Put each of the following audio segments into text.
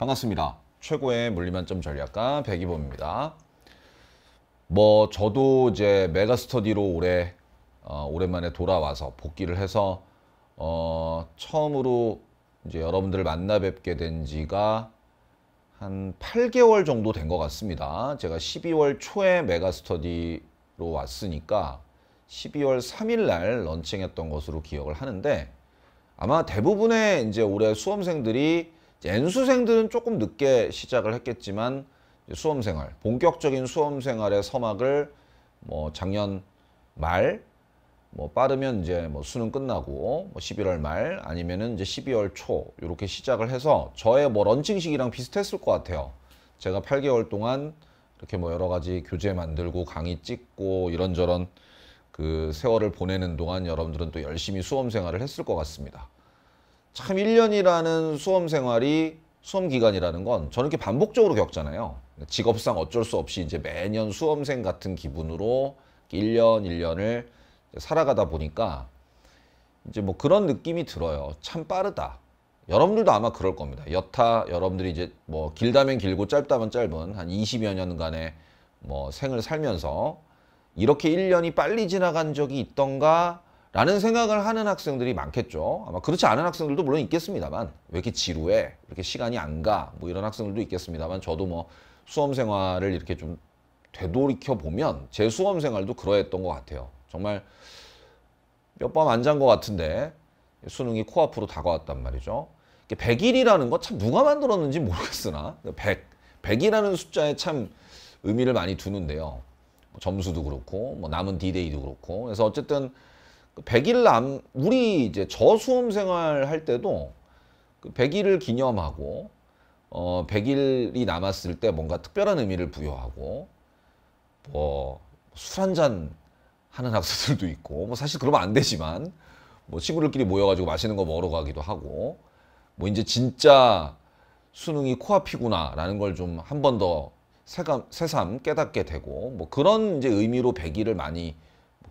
반갑습니다. 최고의 물리만점 전략가 백이범입니다. 뭐 저도 이제 메가 스터디로 올해 어, 오랜만에 돌아와서 복귀를 해서 어, 처음으로 이제 여러분들을 만나 뵙게 된 지가 한 8개월 정도 된 것 같습니다. 제가 12월 초에 메가 스터디로 왔으니까 12월 3일 날 런칭했던 것으로 기억을 하는데 아마 대부분의 이제 올해 수험생들이 N수생들은 조금 늦게 시작을 했겠지만 수험생활, 본격적인 수험생활의 서막을 뭐 작년 말, 뭐 빠르면 이제 뭐 수능 끝나고 11월 뭐 말 아니면은 이제 12월 초 이렇게 시작을 해서 저의 뭐 런칭식이랑 비슷했을 것 같아요. 제가 8개월 동안 이렇게 뭐 여러 가지 교재 만들고 강의 찍고 이런저런 그 세월을 보내는 동안 여러분들은 또 열심히 수험 생활을 했을 것 같습니다. 참 1년이라는 수험 생활이 수험 기간이라는 건 저는 이렇게 반복적으로 겪잖아요. 직업상 어쩔 수 없이 이제 매년 수험생 같은 기분으로 1년 1년을 살아가다 보니까 이제 뭐 그런 느낌이 들어요. 참 빠르다. 여러분들도 아마 그럴 겁니다. 여타 여러분들이 이제 뭐 길다면 길고 짧다면 짧은 한 20여 년간의 뭐 생을 살면서 이렇게 1년이 빨리 지나간 적이 있던가 라는 생각을 하는 학생들이 많겠죠. 아마 그렇지 않은 학생들도 물론 있겠습니다만 왜 이렇게 지루해? 이렇게 시간이 안 가? 뭐 이런 학생들도 있겠습니다만 저도 뭐 수험 생활을 이렇게 좀 되돌이켜 보면 제 수험 생활도 그러했던 것 같아요. 정말 몇 밤 안 잔 것 같은데 수능이 코앞으로 다가왔단 말이죠. 100일이라는 거 참 누가 만들었는지 모르겠으나 100, 그러니까 100이라는 숫자에 참 의미를 많이 두는데요. 뭐 점수도 그렇고 뭐 남은 디데이도 그렇고 그래서 어쨌든 그 백일남 우리 이제 저수음 생활 할 때도 그백일을 기념하고 어백일이 남았을 때 뭔가 특별한 의미를 부여하고 뭐 술 한 잔 하는 학생들도 있고 뭐 사실 그러면 안 되지만 뭐 친구들끼리 모여가지고 맛있는 거 먹으러 가기도 하고 뭐 이제 진짜 수능이 코앞이구나라는 걸 좀 한 번 더 새감 새삼 깨닫게 되고 뭐 그런 이제 의미로 백일을 많이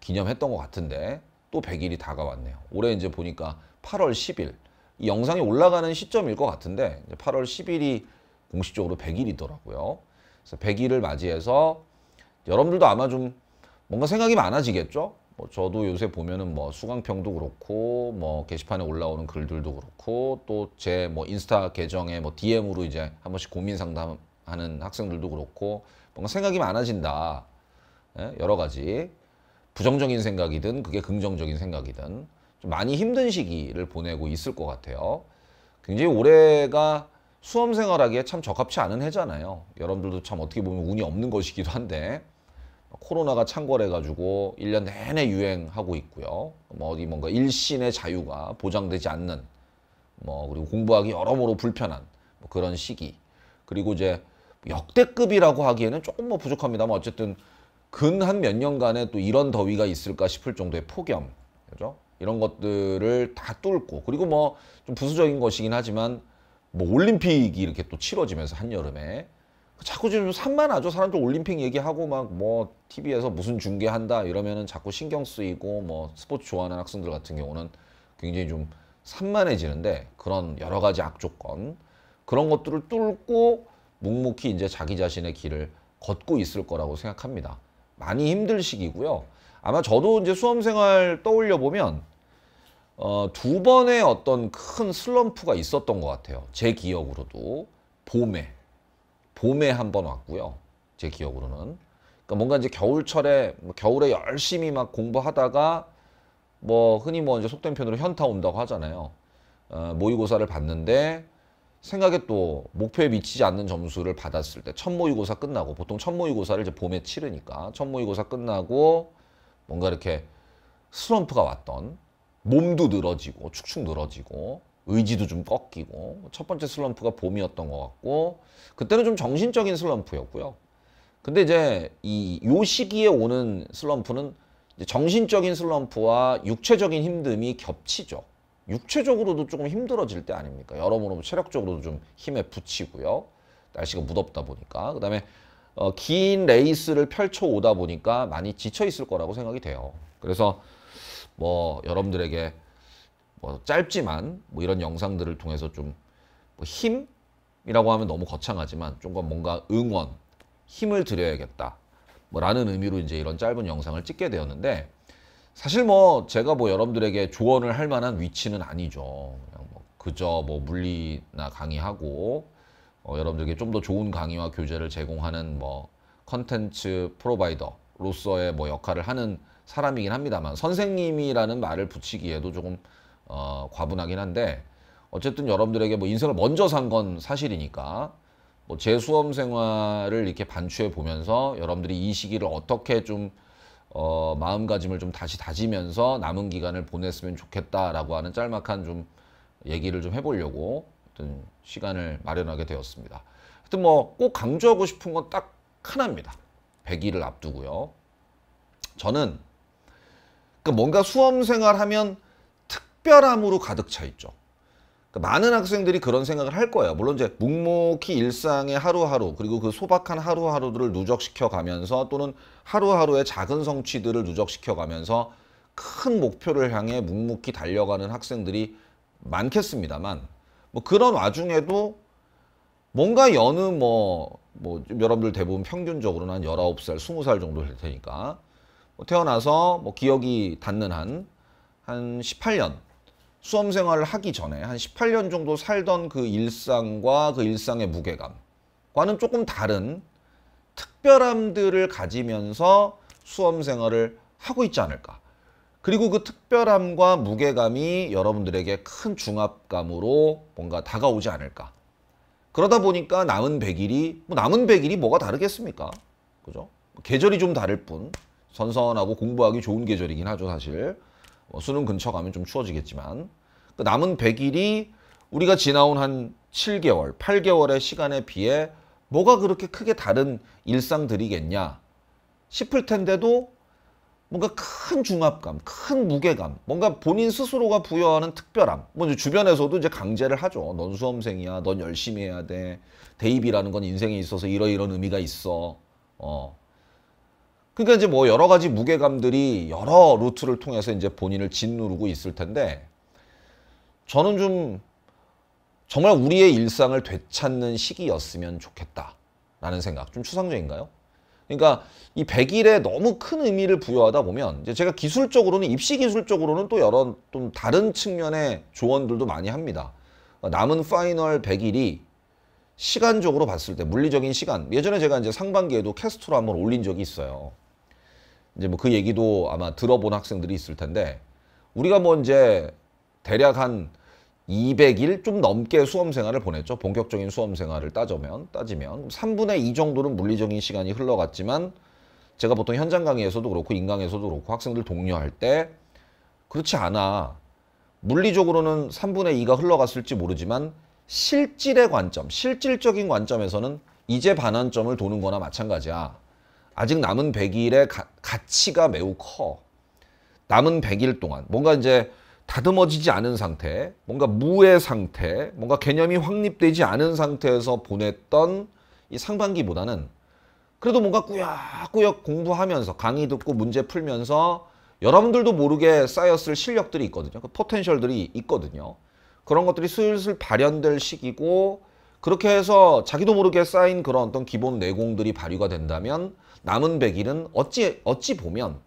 기념했던 것 같은데 또 100일이 다가왔네요. 올해 이제 보니까 8월 10일 이 영상이 올라가는 시점일 것 같은데 8월 10일이 공식적으로 100일이더라고요. 그래서 100일을 맞이해서 여러분들도 아마 좀 뭔가 생각이 많아지겠죠? 뭐 저도 요새 보면은 뭐 수강평도 그렇고 뭐 게시판에 올라오는 글들도 그렇고 또 제 뭐 인스타 계정에 뭐 DM으로 이제 한 번씩 고민 상담하는 학생들도 그렇고 뭔가 생각이 많아진다. 예? 여러 가지 부정적인 생각이든 그게 긍정적인 생각이든 좀 많이 힘든 시기를 보내고 있을 것 같아요. 굉장히 올해가 수험생활하기에 참 적합치 않은 해잖아요. 여러분들도 참 어떻게 보면 운이 없는 것이기도 한데 코로나가 창궐해가지고 1년 내내 유행하고 있고요. 뭐 어디 뭔가 일신의 자유가 보장되지 않는 뭐 그리고 공부하기 여러모로 불편한 뭐 그런 시기 그리고 이제 역대급이라고 하기에는 조금 뭐 부족합니다만 어쨌든 근한몇 년간에 또 이런 더위가 있을까 싶을 정도의 폭염, 그죠? 이런 것들을 다 뚫고 그리고 뭐 좀 부수적인 것이긴 하지만 뭐 올림픽이 이렇게 또 치러지면서 한여름에 자꾸 지금 산만하죠. 사람들 올림픽 얘기하고 막 뭐 TV에서 무슨 중계한다 이러면은 자꾸 신경 쓰이고 뭐 스포츠 좋아하는 학생들 같은 경우는 굉장히 좀 산만해지는데 그런 여러 가지 악조건 그런 것들을 뚫고 묵묵히 이제 자기 자신의 길을 걷고 있을 거라고 생각합니다. 많이 힘들 시기고요. 아마 저도 이제 수험생활 떠올려 보면 어, 두 번의 어떤 큰 슬럼프가 있었던 것 같아요. 제 기억으로도 봄에 봄에 한 번 왔고요. 제 기억으로는 그러니까 뭔가 이제 겨울철에 뭐 겨울에 열심히 막 공부하다가 뭐 흔히 뭐 이제 속된 편으로 현타 온다고 하잖아요. 어, 모의고사를 봤는데 생각에 또 목표에 미치지 않는 점수를 받았을 때 첫 모의고사 끝나고 보통 첫 모의고사를 이제 봄에 치르니까 첫 모의고사 끝나고 뭔가 이렇게 슬럼프가 왔던 몸도 늘어지고 축축 늘어지고 의지도 좀 꺾이고 첫 번째 슬럼프가 봄이었던 것 같고 그때는 좀 정신적인 슬럼프였고요. 근데 이제 이 요 시기에 오는 슬럼프는 정신적인 슬럼프와 육체적인 힘듦이 겹치죠. 육체적으로도 조금 힘들어질 때 아닙니까? 여러모로 체력적으로도 좀 힘에 붙이고요. 날씨가 무덥다 보니까 그다음에 어, 긴 레이스를 펼쳐 오다 보니까 많이 지쳐 있을 거라고 생각이 돼요. 그래서 뭐 여러분들에게 뭐 짧지만 뭐 이런 영상들을 통해서 좀뭐 힘이라고 하면 너무 거창하지만 조 뭔가 응원, 힘을 드려야겠다. 뭐라는 의미로 이제 이런 짧은 영상을 찍게 되었는데 사실 뭐 제가 뭐 여러분들에게 조언을 할 만한 위치는 아니죠. 그냥 뭐 그저 뭐 물리나 강의하고 어, 여러분들에게 좀 더 좋은 강의와 교재를 제공하는 뭐 컨텐츠 프로바이더로서의 뭐 역할을 하는 사람이긴 합니다만 선생님이라는 말을 붙이기에도 조금 어, 과분하긴 한데 어쨌든 여러분들에게 뭐 인생을 먼저 산 건 사실이니까 뭐 제 수험 생활을 이렇게 반추해 보면서 여러분들이 이 시기를 어떻게 좀 어, 마음가짐을 좀 다시 다지면서 남은 기간을 보냈으면 좋겠다라고 하는 짤막한 좀 얘기를 좀 해보려고 어떤 시간을 마련하게 되었습니다. 하여튼 뭐 꼭 강조하고 싶은 건 딱 하나입니다. 100일을 앞두고요. 저는 그러니까 뭔가 수험생활 하면 특별함으로 가득 차 있죠. 그러니까 많은 학생들이 그런 생각을 할 거예요. 물론 이제 묵묵히 일상의 하루하루 그리고 그 소박한 하루하루들을 누적시켜 가면서 또는 하루하루의 작은 성취들을 누적시켜 가면서 큰 목표를 향해 묵묵히 달려가는 학생들이 많겠습니다만 뭐 그런 와중에도 뭔가 여느 뭐, 뭐 여러분들 대부분 평균적으로는 한 19살, 20살 정도 될 테니까 뭐 태어나서 뭐 기억이 닿는 한 한 18년 수험 생활을 하기 전에 한 18년 정도 살던 그 일상과 그 일상의 무게감과는 조금 다른 특별함들을 가지면서 수험 생활을 하고 있지 않을까. 그리고 그 특별함과 무게감이 여러분들에게 큰 중압감으로 뭔가 다가오지 않을까. 그러다 보니까 남은 100일이 뭐 남은 100일이 뭐가 다르겠습니까? 그죠? 계절이 좀 다를 뿐 선선하고 공부하기 좋은 계절이긴 하죠, 사실. 뭐 수능 근처 가면 좀 추워지겠지만 그 남은 100일이 우리가 지나온 한 7개월, 8개월의 시간에 비해 뭐가 그렇게 크게 다른 일상들이겠냐 싶을 텐데도 뭔가 큰 중압감, 큰 무게감, 뭔가 본인 스스로가 부여하는 특별함. 뭐 주변에서도 이제 강제를 하죠. 넌 수험생이야. 넌 열심히 해야 돼. 대입이라는 건 인생에 있어서 이러이러한 의미가 있어. 어. 그러니까 이제 뭐 여러 가지 무게감들이 여러 루트를 통해서 이제 본인을 짓누르고 있을 텐데 저는 좀 정말 우리의 일상을 되찾는 시기였으면 좋겠다라는 생각. 좀 추상적인가요? 그러니까 이 100일에 너무 큰 의미를 부여하다 보면 이제 제가 기술적으로는 입시 기술적으로는 또 여러 좀 다른 측면의 조언들도 많이 합니다. 남은 파이널 100일이 시간적으로 봤을 때 물리적인 시간 예전에 제가 이제 상반기에도 캐스트로 한번 올린 적이 있어요. 이제 뭐 그 얘기도 아마 들어본 학생들이 있을 텐데 우리가 뭐 이제 대략 한 200일 좀 넘게 수험 생활을 보냈죠. 본격적인 수험 생활을 따져면 따지면 3분의 2 정도는 물리적인 시간이 흘러갔지만 제가 보통 현장 강의에서도 그렇고 인강에서도 그렇고 학생들 독려할 때 그렇지 않아. 물리적으로는 3분의 2가 흘러갔을지 모르지만 실질의 관점, 실질적인 관점에서는 이제 반환점을 도는 거나 마찬가지야. 아직 남은 100일의 가, 가치가 매우 커. 남은 100일 동안 뭔가 이제 다듬어지지 않은 상태, 뭔가 무의 상태, 뭔가 개념이 확립되지 않은 상태에서 보냈던 이 상반기보다는 그래도 뭔가 꾸역꾸역 공부하면서 강의 듣고 문제 풀면서 여러분들도 모르게 쌓였을 실력들이 있거든요. 그 포텐셜들이 있거든요. 그런 것들이 슬슬 발현될 시기고 그렇게 해서 자기도 모르게 쌓인 그런 어떤 기본 내공들이 발휘가 된다면 남은 100일은 어찌, 어찌 보면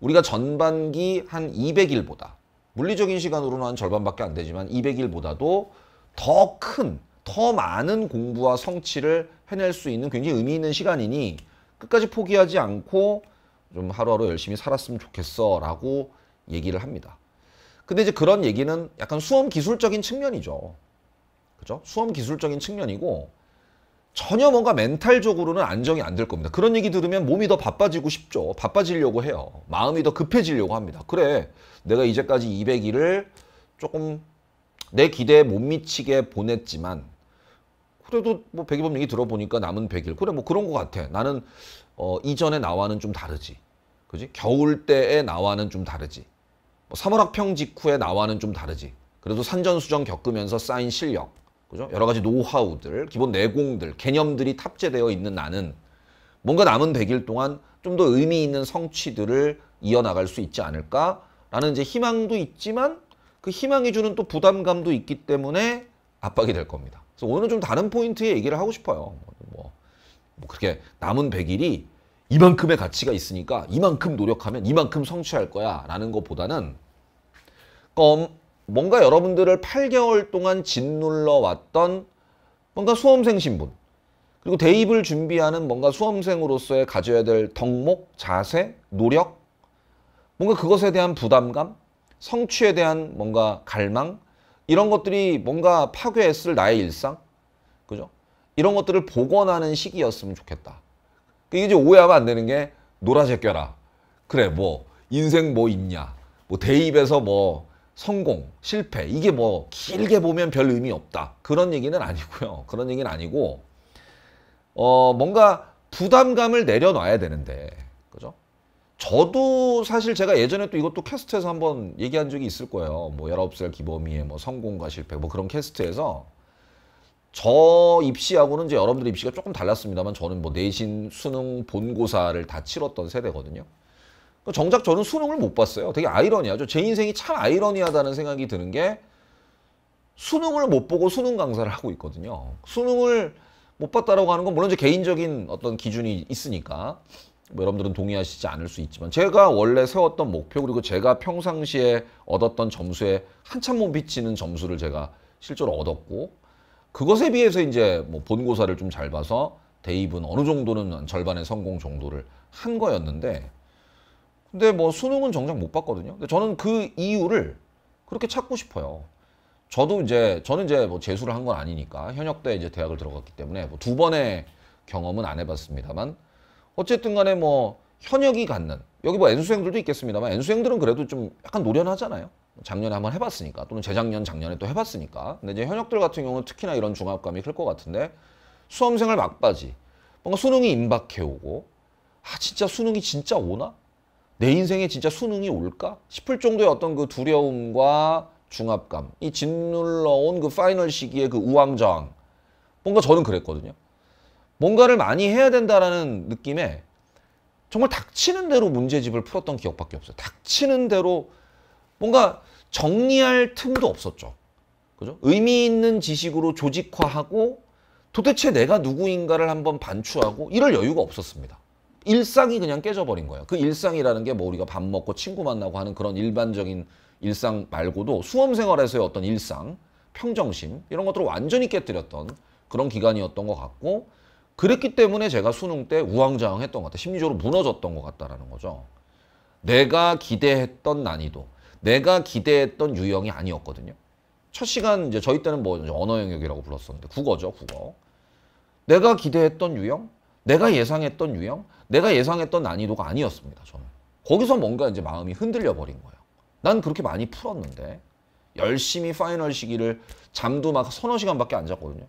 우리가 전반기 한 200일보다 물리적인 시간으로는 한 절반밖에 안 되지만 200일보다도 더 큰, 더 많은 공부와 성취를 해낼 수 있는 굉장히 의미 있는 시간이니 끝까지 포기하지 않고 좀 하루하루 열심히 살았으면 좋겠어 라고 얘기를 합니다. 근데 이제 그런 얘기는 약간 수험 기술적인 측면이죠. 그죠? 수험 기술적인 측면이고 전혀 뭔가 멘탈적으로는 안정이 안 될 겁니다. 그런 얘기 들으면 몸이 더 바빠지고 싶죠. 바빠지려고 해요. 마음이 더 급해지려고 합니다. 그래, 내가 이제까지 200일을 조금 내 기대에 못 미치게 보냈지만 그래도 뭐 백일법 얘기 들어보니까 남은 100일. 그래, 뭐 그런 것 같아. 나는 어, 이전에 나와는 좀 다르지. 그지? 겨울 때의 나와는 좀 다르지. 뭐 3월 학평 직후의 나와는 좀 다르지. 그래도 산전수전 겪으면서 쌓인 실력. 그죠? 여러 가지 노하우들, 기본 내공들, 개념들이 탑재되어 있는 나는 뭔가 남은 100일 동안 좀 더 의미 있는 성취들을 이어나갈 수 있지 않을까라는 이제 희망도 있지만 그 희망이 주는 또 부담감도 있기 때문에 압박이 될 겁니다. 그래서 오늘은 좀 다른 포인트의 얘기를 하고 싶어요. 뭐, 뭐 그렇게 남은 100일이 이만큼의 가치가 있으니까 이만큼 노력하면 이만큼 성취할 거야 라는 것보다는 껌 뭔가 여러분들을 8개월 동안 짓눌러 왔던 뭔가 수험생 신분 그리고 대입을 준비하는 뭔가 수험생으로서의 가져야 될 덕목, 자세, 노력 뭔가 그것에 대한 부담감, 성취에 대한 뭔가 갈망 이런 것들이 뭔가 파괴했을 나의 일상 그죠? 이런 것들을 복원하는 시기였으면 좋겠다. 이게 그 이제 오해하면 안 되는 게 놀아 제껴라. 그래 뭐 인생 뭐 있냐. 뭐 대입에서 뭐 성공, 실패 이게 뭐 길게 보면 별 의미 없다 그런 얘기는 아니고요. 그런 얘기는 아니고 어 뭔가 부담감을 내려놔야 되는데 그죠? 저도 사실 제가 예전에 또 이것도 캐스트에서 한번 얘기한 적이 있을 거예요. 뭐 19살 기범이의 뭐 성공과 실패 뭐 그런 캐스트에서 저 입시하고는 이제 여러분들의 입시가 조금 달랐습니다만 저는 뭐 내신, 수능, 본고사를 다 치렀던 세대거든요. 그 정작 저는 수능을 못 봤어요. 되게 아이러니하죠. 제 인생이 참 아이러니하다는 생각이 드는 게 수능을 못 보고 수능 강사를 하고 있거든요. 수능을 못 봤다라고 하는 건 물론 제 개인적인 어떤 기준이 있으니까 뭐 여러분들은 동의하시지 않을 수 있지만 제가 원래 세웠던 목표 그리고 제가 평상시에 얻었던 점수에 한참 못 비치는 점수를 제가 실제로 얻었고 그것에 비해서 이제 뭐 본고사를 좀 잘 봐서 대입은 어느 정도는 절반의 성공 정도를 한 거였는데 근데 뭐 수능은 정작 못 봤거든요. 근데 저는 그 이유를 그렇게 찾고 싶어요. 저도 이제 저는 이제 뭐 재수를 한 건 아니니까 현역 때 이제 대학을 들어갔기 때문에 뭐두 번의 경험은 안 해봤습니다만 어쨌든 간에 뭐 현역이 갖는 여기 뭐 N수생들도 있겠습니다만 N수생들은 그래도 좀 약간 노련하잖아요. 뭐 작년에 한번 해봤으니까 또는 재작년 작년에 또 해봤으니까 근데 이제 현역들 같은 경우는 특히나 이런 중압감이 클 것 같은데 수험생을 막바지 뭔가 수능이 임박해오고 아 진짜 수능이 진짜 오나? 내 인생에 진짜 수능이 올까? 싶을 정도의 어떤 그 두려움과 중압감, 이 짓눌러온 그 파이널 시기의 그 우왕좌왕. 뭔가 저는 그랬거든요. 뭔가를 많이 해야 된다라는 느낌에 정말 닥치는 대로 문제집을 풀었던 기억밖에 없어요. 닥치는 대로 뭔가 정리할 틈도 없었죠. 그죠? 의미 있는 지식으로 조직화하고 도대체 내가 누구인가를 한번 반추하고 이럴 여유가 없었습니다. 일상이 그냥 깨져버린 거예요. 그 일상이라는 게 뭐 우리가 밥 먹고 친구 만나고 하는 그런 일반적인 일상 말고도 수험 생활에서의 어떤 일상, 평정심 이런 것들을 완전히 깨뜨렸던 그런 기간이었던 것 같고 그랬기 때문에 제가 수능 때 우왕좌왕했던 것 같아요. 심리적으로 무너졌던 것 같다라는 거죠. 내가 기대했던 난이도, 내가 기대했던 유형이 아니었거든요. 첫 시간 이제 저희 때는 뭐 언어 영역이라고 불렀었는데 국어죠, 국어. 내가 기대했던 유형? 내가 예상했던 유형, 내가 예상했던 난이도가 아니었습니다. 저는. 거기서 뭔가 이제 마음이 흔들려 버린 거예요. 난 그렇게 많이 풀었는데 열심히 파이널 시기를 잠도 막 서너 시간밖에 안 잤거든요.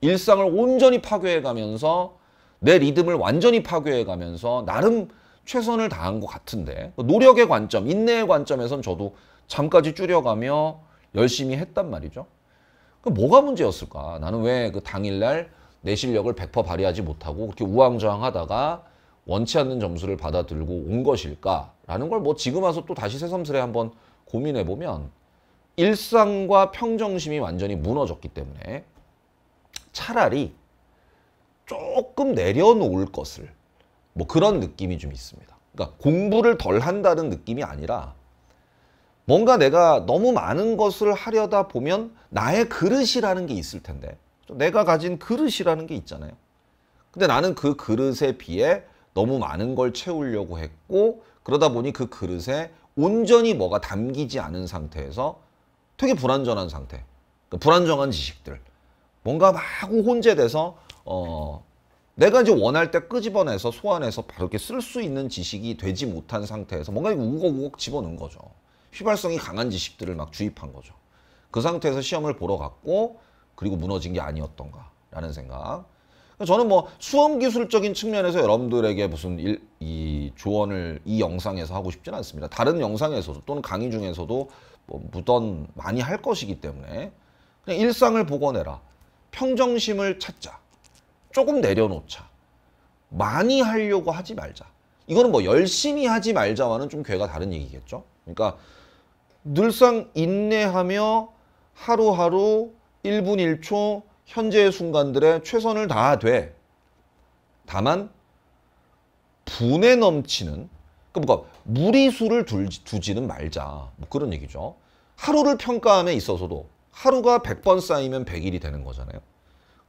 일상을 온전히 파괴해가면서 내 리듬을 완전히 파괴해가면서 나름 최선을 다한 것 같은데 노력의 관점, 인내의 관점에선 저도 잠까지 줄여가며 열심히 했단 말이죠. 그 뭐가 문제였을까? 나는 왜 그 당일날 내 실력을 100% 발휘하지 못하고 그렇게 우왕좌왕하다가 원치 않는 점수를 받아들고 온 것일까라는 걸 뭐 지금 와서 또 다시 새삼스레 한번 고민해보면 일상과 평정심이 완전히 무너졌기 때문에 차라리 조금 내려놓을 것을 뭐 그런 느낌이 좀 있습니다. 그러니까 공부를 덜 한다는 느낌이 아니라 뭔가 내가 너무 많은 것을 하려다 보면 나의 그릇이라는 게 있을 텐데 내가 가진 그릇이라는 게 있잖아요. 근데 나는 그 그릇에 비해 너무 많은 걸 채우려고 했고 그러다 보니 그 그릇에 온전히 뭐가 담기지 않은 상태에서 되게 불안전한 상태. 그 그러니까 불안정한 지식들. 뭔가 막 혼재돼서 어 내가 이제 원할 때 끄집어내서 소환해서 바로이렇게쓸 수 있는 지식이 되지 못한 상태에서 뭔가 우걱우걱 집어넣은 거죠. 휘발성이 강한 지식들을 막 주입한 거죠. 그 상태에서 시험을 보러 갔고 그리고 무너진 게 아니었던가라는 생각. 그러니까 저는 뭐 수험 기술적인 측면에서 여러분들에게 무슨 일, 이 조언을 이 영상에서 하고 싶진 않습니다. 다른 영상에서도 또는 강의 중에서도 뭐 무던 많이 할 것이기 때문에 그냥 일상을 복원해라. 평정심을 찾자. 조금 내려놓자. 많이 하려고 하지 말자. 이거는 뭐 열심히 하지 말자와는 좀 괴가 다른 얘기겠죠. 그러니까 늘상 인내하며 하루하루 1분 1초 현재의 순간들의 최선을 다하 돼. 다만 분에 넘치는 그러니까 무리수를 두지는 말자. 뭐 그런 얘기죠. 하루를 평가함에 있어서도 하루가 100번 쌓이면 100일이 되는 거잖아요.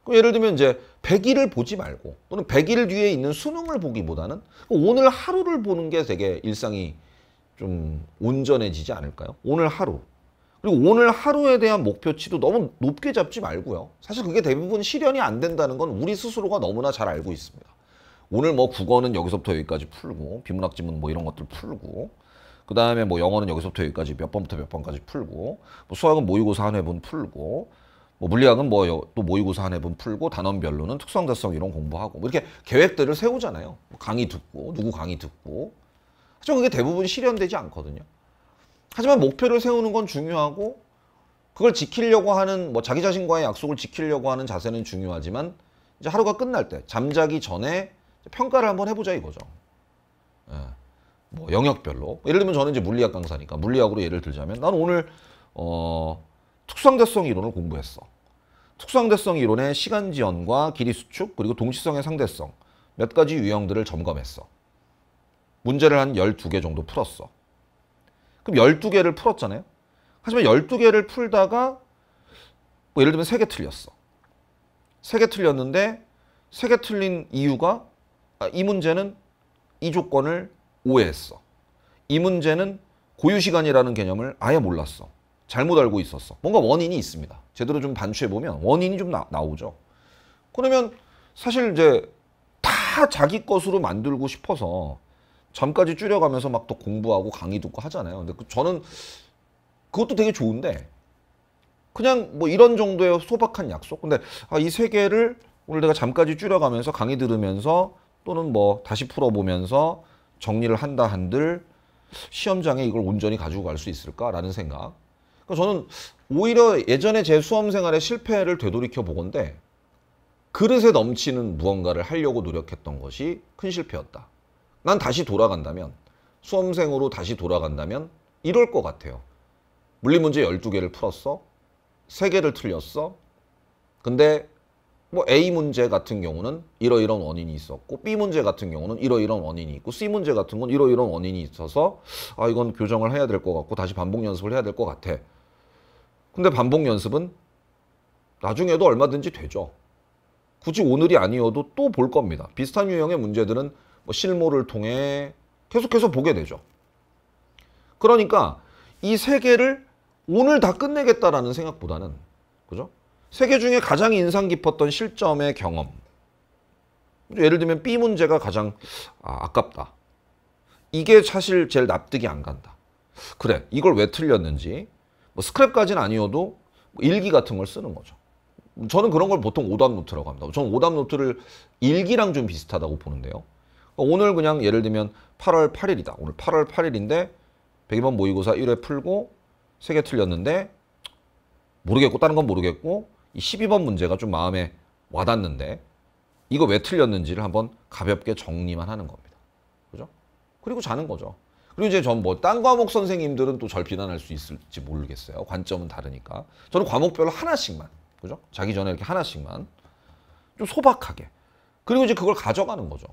예를 들면 이제 100일을 보지 말고 또는 100일 뒤에 있는 수능을 보기보다는 오늘 하루를 보는 게 되게 일상이 좀 온전해지지 않을까요? 오늘 하루. 그리고 오늘 하루에 대한 목표치도 너무 높게 잡지 말고요. 사실 그게 대부분 실현이 안 된다는 건 우리 스스로가 너무나 잘 알고 있습니다. 오늘 뭐 국어는 여기서부터 여기까지 풀고 비문학 지문 뭐 이런 것들 풀고 그 다음에 뭐 영어는 여기서부터 여기까지 몇 번부터 몇 번까지 풀고 뭐 수학은 모의고사 한 회분 풀고 뭐 물리학은 뭐 또 모의고사 한 회분 풀고 단원별로는 특성 자성 이런 공부하고 뭐 이렇게 계획들을 세우잖아요. 뭐 강의 듣고 누구 강의 듣고 하지만 그게 대부분 실현되지 않거든요. 하지만 목표를 세우는 건 중요하고 그걸 지키려고 하는 뭐 자기 자신과의 약속을 지키려고 하는 자세는 중요하지만 이제 하루가 끝날 때 잠자기 전에 평가를 한번 해보자 이거죠. 예. 뭐 영역별로 예를 들면 저는 이제 물리학 강사니까 물리학으로 예를 들자면 난 오늘 어, 특성대성 이론을 공부했어. 특성대성 이론의 시간 지연과 길이 수축 그리고 동시성의 상대성 몇 가지 유형들을 점검했어. 문제를 한 12개 정도 풀었어. 그럼 12개를 풀었잖아요. 하지만 12개를 풀다가 뭐 예를 들면 3개 틀렸어. 3개 틀렸는데 3개 틀린 이유가 아, 이 문제는 이 조건을 오해했어. 이 문제는 고유시간이라는 개념을 아예 몰랐어. 잘못 알고 있었어. 뭔가 원인이 있습니다. 제대로 좀 반추해보면 원인이 좀 나, 나오죠. 그러면 사실 이제 다 자기 것으로 만들고 싶어서 잠까지 줄여가면서 막 또 공부하고 강의 듣고 하잖아요. 근데 그 저는 그것도 되게 좋은데 그냥 뭐 이런 정도의 소박한 약속. 근데 아, 이 세 개를 오늘 내가 잠까지 줄여가면서 강의 들으면서 또는 뭐 다시 풀어보면서 정리를 한다 한들 시험장에 이걸 온전히 가지고 갈 수 있을까라는 생각. 그러니까 저는 오히려 예전에 제 수험 생활의 실패를 되돌이켜 보건데 그릇에 넘치는 무언가를 하려고 노력했던 것이 큰 실패였다. 난 다시 돌아간다면 수험생으로 다시 돌아간다면 이럴 것 같아요. 물리문제 12개를 풀었어? 3개를 틀렸어? 근데 뭐 A 문제 같은 경우는 이러이런 원인이 있었고 B 문제 같은 경우는 이러이런 원인이 있고 C 문제 같은 건 이러이런 원인이 있어서 아 이건 교정을 해야 될 것 같고 다시 반복 연습을 해야 될 것 같아. 근데 반복 연습은 나중에도 얼마든지 되죠. 굳이 오늘이 아니어도 또 볼 겁니다. 비슷한 유형의 문제들은 뭐 실물을 통해 계속해서 보게 되죠. 그러니까 이세계를 오늘 다 끝내겠다라는 생각보다는 그죠? 세계 중에 가장 인상 깊었던 실점의 경험. 예를 들면 B 문제가 가장 아, 아깝다. 이게 사실 제일 납득이 안 간다. 그래 이걸 왜 틀렸는지 뭐 스크랩까지는 아니어도 뭐 일기 같은 걸 쓰는 거죠. 저는 그런 걸 보통 오답 노트라고 합니다. 저는 오답 노트를 일기랑 좀 비슷하다고 보는데요. 오늘 그냥 예를 들면 8월 8일이다. 오늘 8월 8일인데 102번 모의고사 1회 풀고 3개 틀렸는데 모르겠고 다른 건 모르겠고 이 12번 문제가 좀 마음에 와닿는데 이거 왜 틀렸는지를 한번 가볍게 정리만 하는 겁니다. 그죠? 그리고 자는 거죠. 그리고 이제 전뭐딴 과목 선생님들은 또 절 비난할 수 있을지 모르겠어요. 관점은 다르니까. 저는 과목별로 하나씩만. 그죠? 자기 전에 이렇게 하나씩만 좀 소박하게. 그리고 이제 그걸 가져가는 거죠.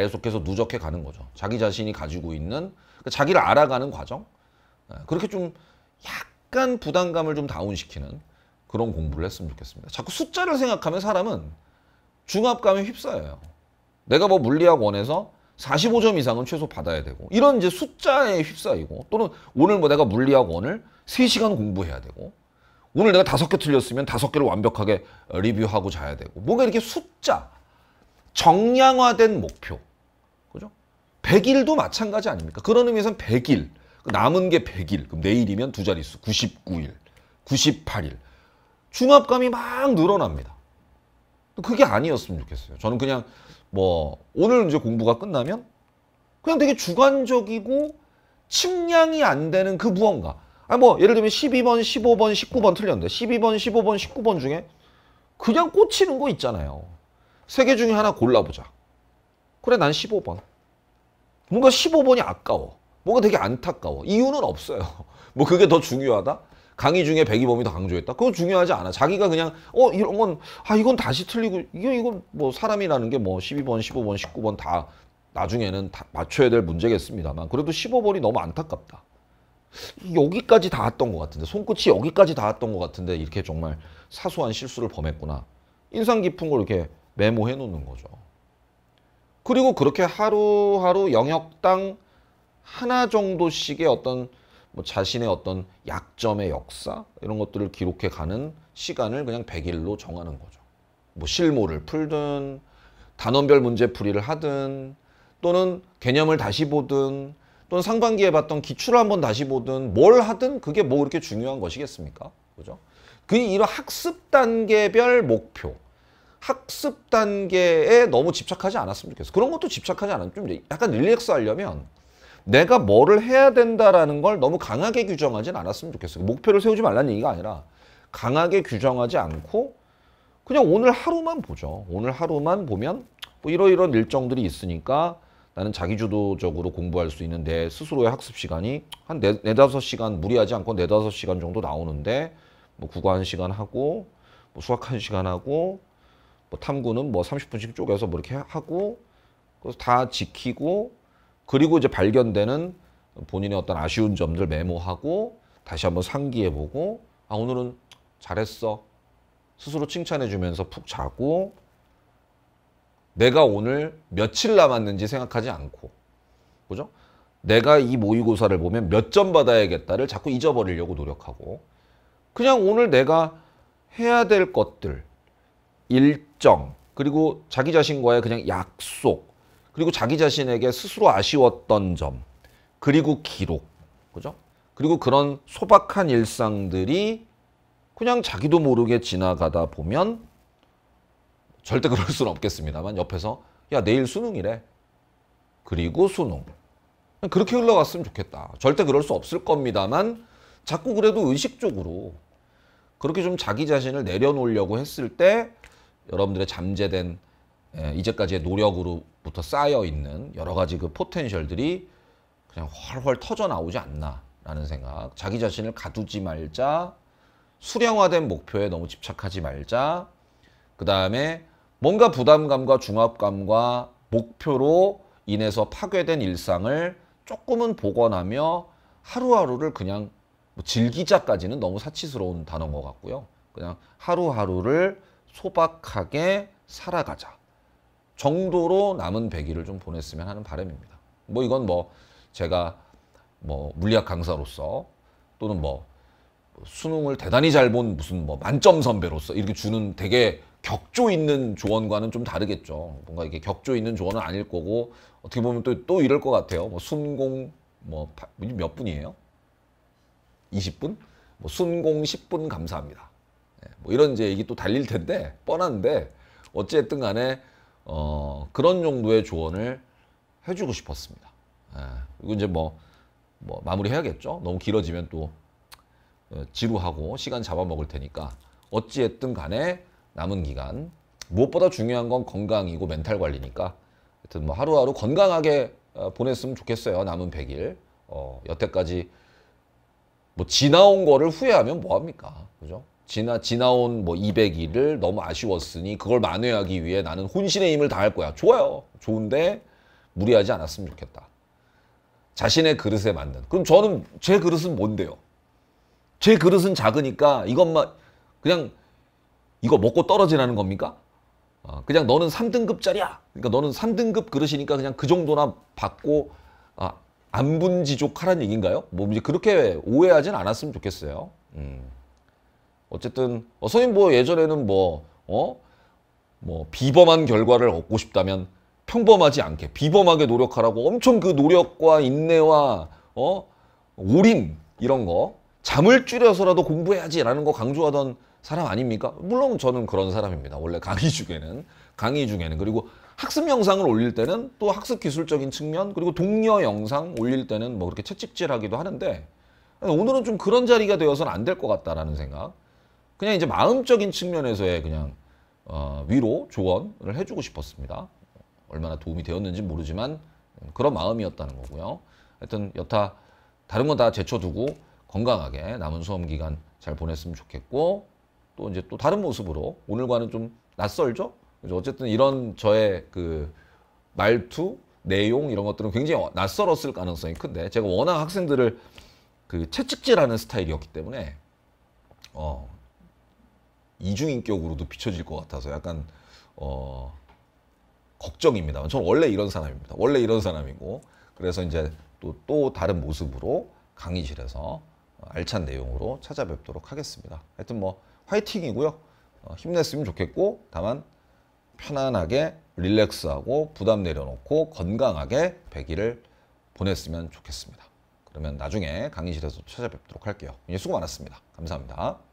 계속해서 누적해 가는 거죠. 자기 자신이 가지고 있는 그 자기를 알아가는 과정 네, 그렇게 좀 약간 부담감을 좀 다운시키는 그런 공부를 했으면 좋겠습니다. 자꾸 숫자를 생각하면 사람은 중압감에 휩싸여요. 내가 뭐 물리학 원에서 45점 이상은 최소 받아야 되고 이런 이제 숫자에 휩싸이고 또는 오늘 뭐 내가 물리학 원을 3시간 공부해야 되고 오늘 내가 5개 틀렸으면 5 개를 완벽하게 리뷰하고 자야 되고 뭔가 이렇게 숫자 정량화된 목표. 그죠? 100일도 마찬가지 아닙니까? 그런 의미에서는 100일. 그 남은 게 100일. 그럼 내일이면 두 자릿수. 99일, 98일. 중압감이 막 늘어납니다. 그게 아니었으면 좋겠어요. 저는 그냥 뭐 오늘 이제 공부가 끝나면 그냥 되게 주관적이고 측량이 안 되는 그 무언가. 아 뭐 예를 들면 12번, 15번, 19번 틀렸는데 12번, 15번, 19번 중에 그냥 꽂히는 거 있잖아요. 세개 중에 하나 골라보자. 그래 난 15번. 뭔가 15번이 아까워. 뭔가 되게 안타까워. 이유는 없어요. 뭐 그게 더 중요하다? 강의 중에 백이범이 더 강조했다. 그건 중요하지 않아. 자기가 그냥 어 이런 건 아 이건 다시 틀리고 이건 이건 뭐 사람이라는 게 뭐 12번, 15번, 19번 다 나중에는 다 맞춰야 될 문제겠습니다만 그래도 15번이 너무 안타깝다. 여기까지 닿았던 것 같은데 손끝이 여기까지 닿았던 것 같은데 이렇게 정말 사소한 실수를 범했구나. 인상 깊은 걸 이렇게 메모해 놓는 거죠. 그리고 그렇게 하루하루 영역당 하나 정도씩의 어떤 뭐 자신의 어떤 약점의 역사 이런 것들을 기록해 가는 시간을 그냥 100일로 정하는 거죠. 뭐 실무를 풀든 단원별 문제 풀이를 하든 또는 개념을 다시 보든 또는 상반기에 봤던 기출을 한번 다시 보든 뭘 하든 그게 뭐 그렇게 중요한 것이겠습니까? 그죠? 그 이런 학습 단계별 목표 학습 단계에 너무 집착하지 않았으면 좋겠어. 그런 것도 집착하지 않으면 았 좋겠어. 약간 릴렉스 하려면 내가 뭐를 해야 된다라는 걸 너무 강하게 규정하진 않았으면 좋겠어. 목표를 세우지 말라는 얘기가 아니라 강하게 규정하지 않고 그냥 오늘 하루만 보죠. 오늘 하루만 보면 뭐이러이러 일정들이 있으니까 나는 자기주도적으로 공부할 수 있는 내 스스로의 학습 시간이 한 네, 다섯 시간 무리하지 않고 네다섯 시간 정도 나오는데 뭐 국어 한 시간 하고 뭐 수학 한 시간 하고 뭐 탐구는 뭐 30분씩 쪼개서 뭐 이렇게 하고 그래서 다 지키고 그리고 이제 발견되는 본인의 어떤 아쉬운 점들 메모하고 다시 한번 상기해 보고 아 오늘은 잘했어 스스로 칭찬해 주면서 푹 자고 내가 오늘 며칠 남았는지 생각하지 않고 그죠? 내가 이 모의고사를 보면 몇 점 받아야겠다를 자꾸 잊어버리려고 노력하고 그냥 오늘 내가 해야 될 것들 일정, 그리고 자기 자신과의 그냥 약속, 그리고 자기 자신에게 스스로 아쉬웠던 점, 그리고 기록, 그죠? 그리고 그런 소박한 일상들이 그냥 자기도 모르게 지나가다 보면 절대 그럴 수는 없겠습니다만 옆에서 야 내일 수능이래 그리고 수능 그렇게 흘러갔으면 좋겠다 절대 그럴 수 없을 겁니다만 자꾸 그래도 의식적으로 그렇게 좀 자기 자신을 내려놓으려고 했을 때 여러분들의 잠재된 예, 이제까지의 노력으로부터 쌓여 있는 여러 가지 그 포텐셜들이 그냥 훨훨 터져 나오지 않나라는 생각. 자기 자신을 가두지 말자. 수량화된 목표에 너무 집착하지 말자. 그 다음에 뭔가 부담감과 중압감과 목표로 인해서 파괴된 일상을 조금은 복원하며 하루하루를 그냥 뭐 즐기자까지는 너무 사치스러운 단어인 것 같고요. 그냥 하루하루를 소박하게 살아가자 정도로 남은 100일을 좀 보냈으면 하는 바람입니다. 뭐 이건 뭐 제가 뭐 물리학 강사로서 또는 뭐 수능을 대단히 잘 본 무슨 뭐 만점 선배로서 이렇게 주는 되게 격조 있는 조언과는 좀 다르겠죠. 뭔가 이게 격조 있는 조언은 아닐 거고 어떻게 보면 또 또 이럴 것 같아요. 뭐 순공 뭐 몇 분이에요? 20분? 뭐 순공 10분 감사합니다. 뭐 이런 이제 얘기 또 달릴 텐데 뻔한데 어찌됐든 간에 어, 그런 정도의 조언을 해주고 싶었습니다. 예, 그리 이제 뭐, 뭐 마무리해야겠죠. 너무 길어지면 또 어, 지루하고 시간 잡아먹을 테니까 어찌했든 간에 남은 기간 무엇보다 중요한 건 건강이고 멘탈 관리니까 하여튼 뭐 하루하루 건강하게 어, 보냈으면 좋겠어요. 남은 100일. 어, 여태까지 뭐 지나온 거를 후회하면 뭐합니까? 그죠? 지나, 지나온 뭐 200일을 너무 아쉬웠으니 그걸 만회하기 위해 나는 혼신의 힘을 다할 거야. 좋아요. 좋은데 무리하지 않았으면 좋겠다. 자신의 그릇에 맞는. 그럼 저는 제 그릇은 뭔데요? 제 그릇은 작으니까 이것만 그냥 이거 먹고 떨어지라는 겁니까? 어, 그냥 너는 3등급짜리야. 그러니까 너는 3등급 그릇이니까 그냥 그 정도나 받고 아, 안분지족하란 얘기인가요? 뭐 이제 그렇게 오해하진 않았으면 좋겠어요. 음. 어쨌든 어, 선생뭐 예전에는 뭐 어? 뭐 비범한 결과를 얻고 싶다면 평범하지 않게 비범하게 노력하라고 엄청 그 노력과 인내와 어? 올인 이런 거 잠을 줄여서라도 공부해야지라는 거 강조하던 사람 아닙니까? 물론 저는 그런 사람입니다. 원래 강의 중에는 강의 중에는 그리고 학습 영상을 올릴 때는 또 학습 기술적인 측면 그리고 동료 영상 올릴 때는 뭐 그렇게 채찍질하기도 하는데 오늘은 좀 그런 자리가 되어서는 안 될 것 같다라는 생각 그냥 이제 마음적인 측면에서의 그냥 어, 위로 조언을 해주고 싶었습니다. 얼마나 도움이 되었는지 모르지만 그런 마음이었다는 거고요. 하여튼 여타 다른 건다 제쳐두고 건강하게 남은 수험 기간 잘 보냈으면 좋겠고 또 이제 또 다른 모습으로 오늘과는 좀 낯설죠? 어쨌든 이런 저의 그 말투, 내용 이런 것들은 굉장히 어, 낯설었을 가능성이 큰데 제가 워낙 학생들을 그 채찍질하는 스타일이었기 때문에 어 이중인격으로도 비춰질 것 같아서 약간 어, 걱정입니다. 저는 원래 이런 사람입니다. 원래 이런 사람이고 그래서 이제 또, 또 다른 모습으로 강의실에서 알찬 내용으로 찾아뵙도록 하겠습니다. 하여튼 뭐 화이팅이고요. 어, 힘냈으면 좋겠고 다만 편안하게 릴렉스하고 부담 내려놓고 건강하게 100일을 보냈으면 좋겠습니다. 그러면 나중에 강의실에서 찾아뵙도록 할게요. 수고 많았습니다. 감사합니다.